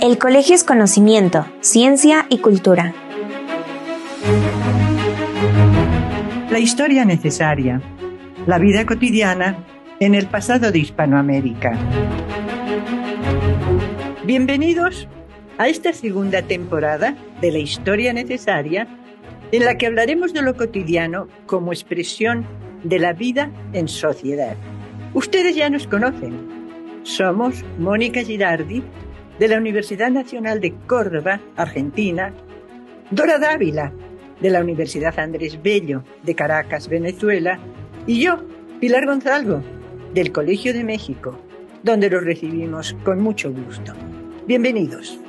El colegio es conocimiento, ciencia y cultura. La historia necesaria, la vida cotidiana en el pasado de Hispanoamérica. Bienvenidos a esta segunda temporada de La historia necesaria, en la que hablaremos de lo cotidiano como expresión de la vida en sociedad. Ustedes ya nos conocen, somos Mónica Girardi, de la Universidad Nacional de Córdoba, Argentina, Dora Dávila, de la Universidad Andrés Bello, de Caracas, Venezuela, y yo, Pilar Gonzalvo, del Colegio de México, donde los recibimos con mucho gusto. Bienvenidos.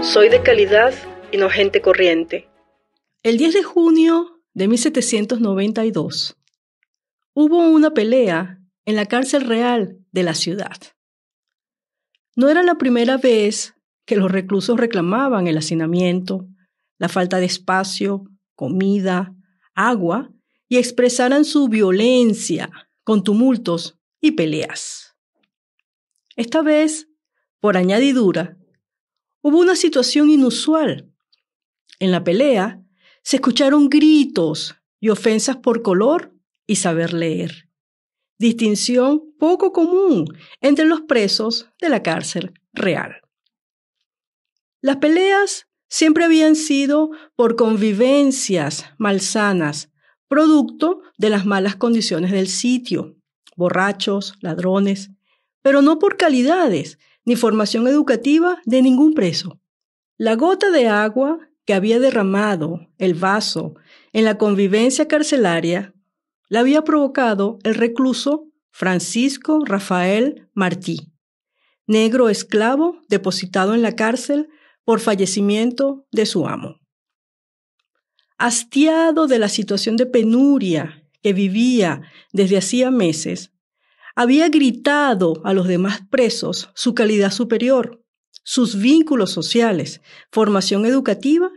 Soy de calidad y no gente corriente. El 10 de junio de 1792, hubo una pelea en la cárcel real de la ciudad. No era la primera vez que los reclusos reclamaban el hacinamiento, la falta de espacio, comida, agua y expresaran su violencia con tumultos y peleas. Esta vez, por añadidura, hubo una situación inusual. En la pelea, se escucharon gritos y ofensas por color y saber leer, distinción poco común entre los presos de la cárcel real. Las peleas siempre habían sido por convivencias malsanas, producto de las malas condiciones del sitio, borrachos, ladrones, pero no por calidades ni formación educativa de ningún preso. La gota de agua que había derramado el vaso en la convivencia carcelaria la había provocado el recluso Francisco Rafael Martí, negro esclavo depositado en la cárcel por fallecimiento de su amo. Hastiado de la situación de penuria que vivía desde hacía meses, había gritado a los demás presos su calidad superior, sus vínculos sociales, formación educativa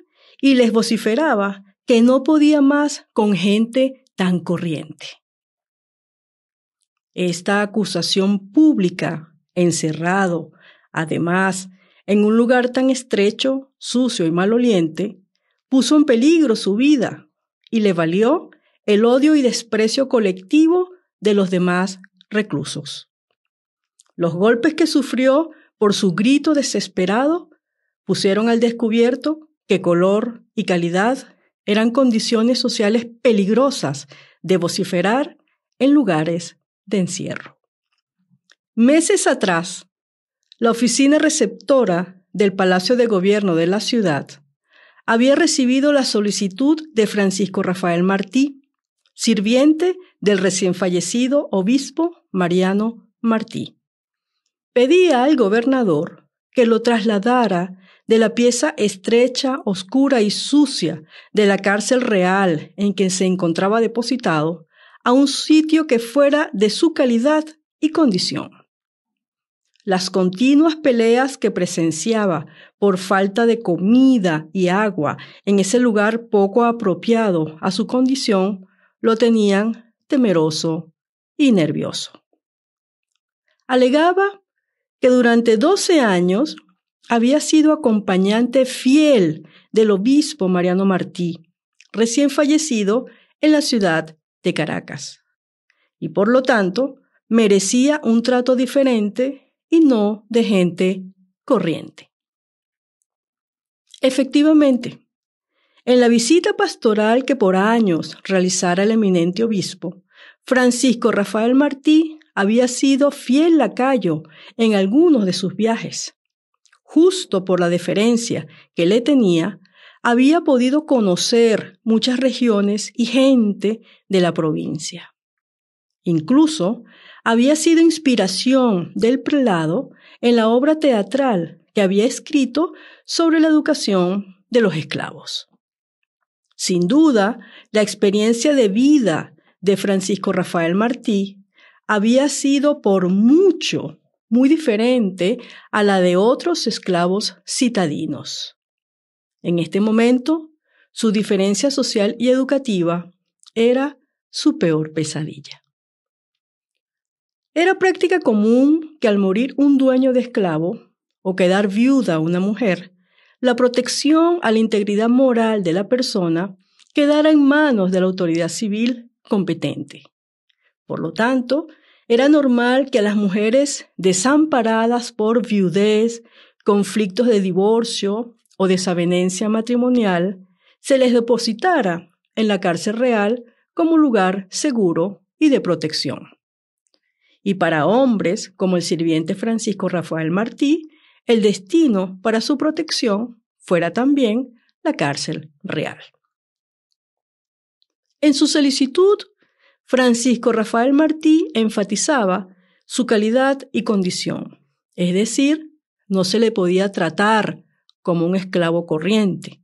y les vociferaba que no podía más con gente tan corriente. Esta acusación pública, encerrado, además, en un lugar tan estrecho, sucio y maloliente, puso en peligro su vida y le valió el odio y desprecio colectivo de los demás reclusos. Los golpes que sufrió por su grito desesperado pusieron al descubierto que color y calidad eran condiciones sociales peligrosas de vociferar en lugares de encierro. Meses atrás, la oficina receptora del Palacio de Gobierno de la ciudad había recibido la solicitud de Francisco Rafael Martí, sirviente del recién fallecido obispo Mariano Martí. Pedía al gobernador que lo trasladara de la pieza estrecha, oscura y sucia de la cárcel real en que se encontraba depositado, a un sitio que fuera de su calidad y condición. Las continuas peleas que presenciaba por falta de comida y agua en ese lugar poco apropiado a su condición lo tenían temeroso y nervioso. Alegaba que durante 12 años había sido acompañante fiel del obispo Mariano Martí, recién fallecido en la ciudad de Caracas, y por lo tanto merecía un trato diferente y no de gente corriente. Efectivamente, en la visita pastoral que por años realizara el eminente obispo, Francisco Rafael Martí había sido fiel lacayo en algunos de sus viajes, justo por la deferencia que le tenía, había podido conocer muchas regiones y gente de la provincia. Incluso había sido inspiración del prelado en la obra teatral que había escrito sobre la educación de los esclavos. Sin duda, la experiencia de vida de Francisco Rafael Martí había sido por mucho muy diferente a la de otros esclavos citadinos. En este momento, su diferencia social y educativa era su peor pesadilla. Era práctica común que al morir un dueño de esclavo o quedar viuda una mujer, la protección a la integridad moral de la persona quedara en manos de la autoridad civil competente. Por lo tanto, era normal que a las mujeres desamparadas por viudez, conflictos de divorcio o desavenencia matrimonial se les depositara en la cárcel real como lugar seguro y de protección. Y para hombres como el sirviente Francisco Rafael Martí, el destino para su protección fuera también la cárcel real. En su solicitud Francisco Rafael Martí enfatizaba su calidad y condición, es decir, no se le podía tratar como un esclavo corriente.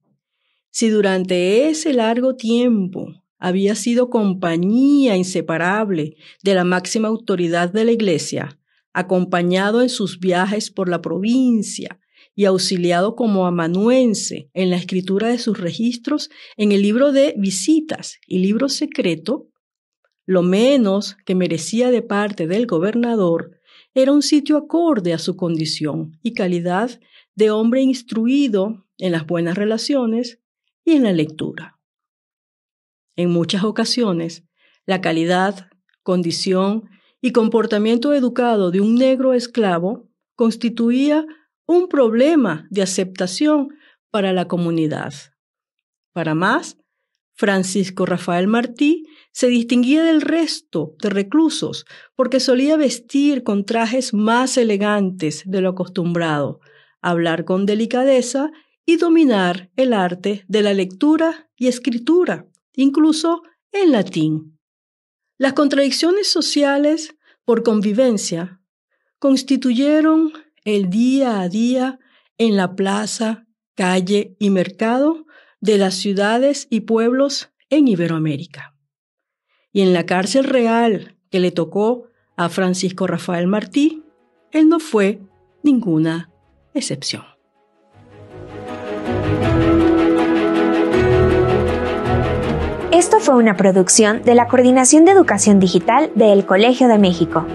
Si durante ese largo tiempo había sido compañía inseparable de la máxima autoridad de la Iglesia, acompañado en sus viajes por la provincia y auxiliado como amanuense en la escritura de sus registros en el libro de visitas y libro secreto, lo menos que merecía de parte del gobernador era un sitio acorde a su condición y calidad de hombre instruido en las buenas relaciones y en la lectura. En muchas ocasiones, la calidad, condición y comportamiento educado de un negro esclavo constituía un problema de aceptación para la comunidad. Para más, Francisco Rafael Martí se distinguía del resto de reclusos porque solía vestir con trajes más elegantes de lo acostumbrado, hablar con delicadeza y dominar el arte de la lectura y escritura, incluso en latín. Las contradicciones sociales por convivencia constituyeron el día a día en la plaza, calle y mercado de las ciudades y pueblos en Iberoamérica. Y en la cárcel real que le tocó a Francisco Rafael Martí, él no fue ninguna excepción. Esto fue una producción de la Coordinación de Educación Digital del Colegio de México.